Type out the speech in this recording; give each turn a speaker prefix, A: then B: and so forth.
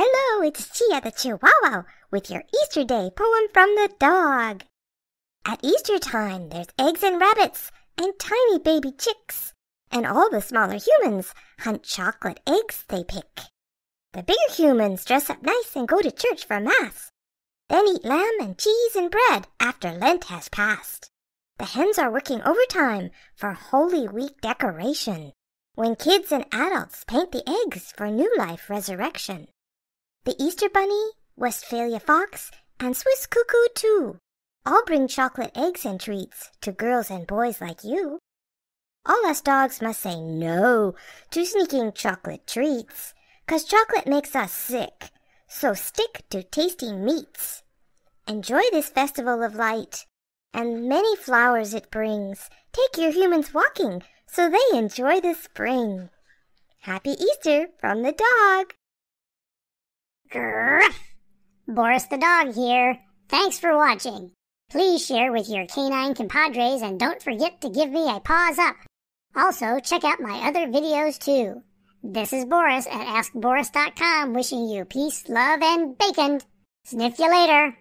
A: Hello, it's Chia the Chihuahua with your Easter Day poem from the dog. At Easter time, there's eggs and rabbits and tiny baby chicks, and all the smaller humans hunt chocolate eggs they pick. The bigger humans dress up nice and go to church for mass, then eat lamb and cheese and bread after Lent has passed. The hens are working overtime for Holy Week decoration, when kids and adults paint the eggs for new life resurrection the Easter Bunny, Westphalia Fox, and Swiss Cuckoo, too. All bring chocolate eggs and treats to girls and boys like you. All us dogs must say no to sneaking chocolate treats, 'cause chocolate makes us sick, so stick to tasty meats. Enjoy this festival of light, and many flowers it brings. Take your humans walking, so they enjoy the spring. Happy Easter from the dog! Gruff.
B: Boris the dog here. Thanks for watching. Please share with your canine compadres and don't forget to give me a paws up. Also, check out my other videos too. This is Boris at AskBoris.com wishing you peace, love, and bacon.
C: Sniff you later.